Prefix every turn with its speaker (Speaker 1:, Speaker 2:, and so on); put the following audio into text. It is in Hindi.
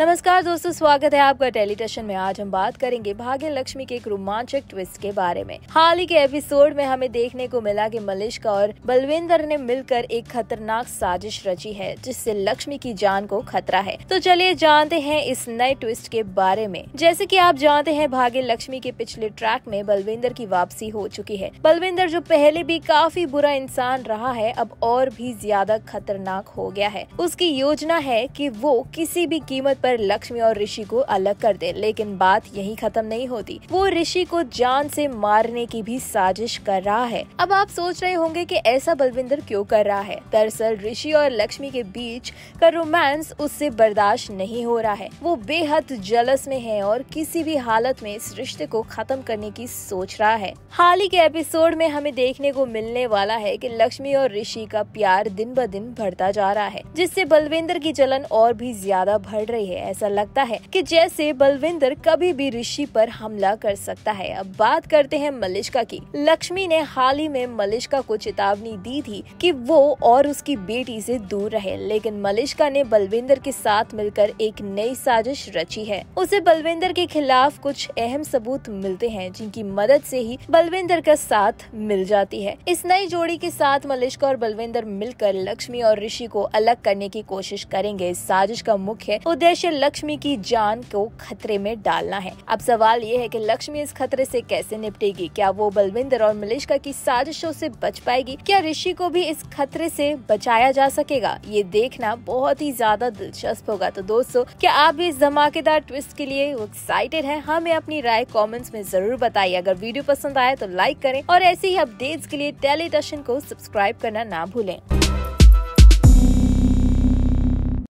Speaker 1: नमस्कार दोस्तों स्वागत है आपका टेलीटेशन में आज हम बात करेंगे भाग्य लक्ष्मी के एक रोमांचक ट्विस्ट के बारे में हाल ही के एपिसोड में हमें देखने को मिला कि मलिश्का और बलविंदर ने मिलकर एक खतरनाक साजिश रची है जिससे लक्ष्मी की जान को खतरा है तो चलिए जानते हैं इस नए ट्विस्ट के बारे में जैसे की आप जानते हैं भाग्य लक्ष्मी के पिछले ट्रैक में बलविंदर की वापसी हो चुकी है बलविंदर जो पहले भी काफी बुरा इंसान रहा है अब और भी ज्यादा खतरनाक हो गया है उसकी योजना है की वो किसी भी कीमत पर लक्ष्मी और ऋषि को अलग कर दे लेकिन बात यही खत्म नहीं होती वो ऋषि को जान से मारने की भी साजिश कर रहा है अब आप सोच रहे होंगे कि ऐसा बलविंदर क्यों कर रहा है दरअसल ऋषि और लक्ष्मी के बीच का रोमांस उससे बर्दाश्त नहीं हो रहा है वो बेहद जलस में है और किसी भी हालत में इस रिश्ते को खत्म करने की सोच रहा है हाल ही के एपिसोड में हमें देखने को मिलने वाला है कि लक्ष्मी और ऋषि का प्यार दिन ब दिन बढ़ता जा रहा है जिससे बलविंदर की जलन और भी ज्यादा बढ़ रही है ऐसा लगता है कि जैसे बलविंदर कभी भी ऋषि पर हमला कर सकता है अब बात करते हैं मलिश्का की लक्ष्मी ने हाल ही में मलिश्का को चेतावनी दी थी कि वो और उसकी बेटी से दूर रहे लेकिन मलिश्का ने बलविंदर के साथ मिलकर एक नई साजिश रची है उसे बलविंदर के खिलाफ कुछ अहम सबूत मिलते हैं जिनकी मदद से ही बलविंदर का साथ मिल जाती है इस नई जोड़ी के साथ मलिश्का और बलविंदर मिलकर लक्ष्मी और ऋषि को अलग करने की कोशिश करेंगे इस साजिश का मुख्य उद्देश्य उद्देश्य लक्ष्मी की जान को खतरे में डालना है अब सवाल ये है कि लक्ष्मी इस खतरे से कैसे निपटेगी क्या वो बलविंदर और मलिश्का की साजिशों से बच पाएगी क्या ऋषि को भी इस खतरे से बचाया जा सकेगा ये देखना बहुत ही ज्यादा दिलचस्प होगा तो दोस्तों क्या आप भी इस धमाकेदार ट्विस्ट के लिए एक्साइटेड है हमें अपनी राय कॉमेंट्स में जरूर बताइए अगर वीडियो पसंद आए तो लाइक करें और ऐसे ही अपडेट्स के लिए टेलीटशन को सब्सक्राइब करना ना भूलें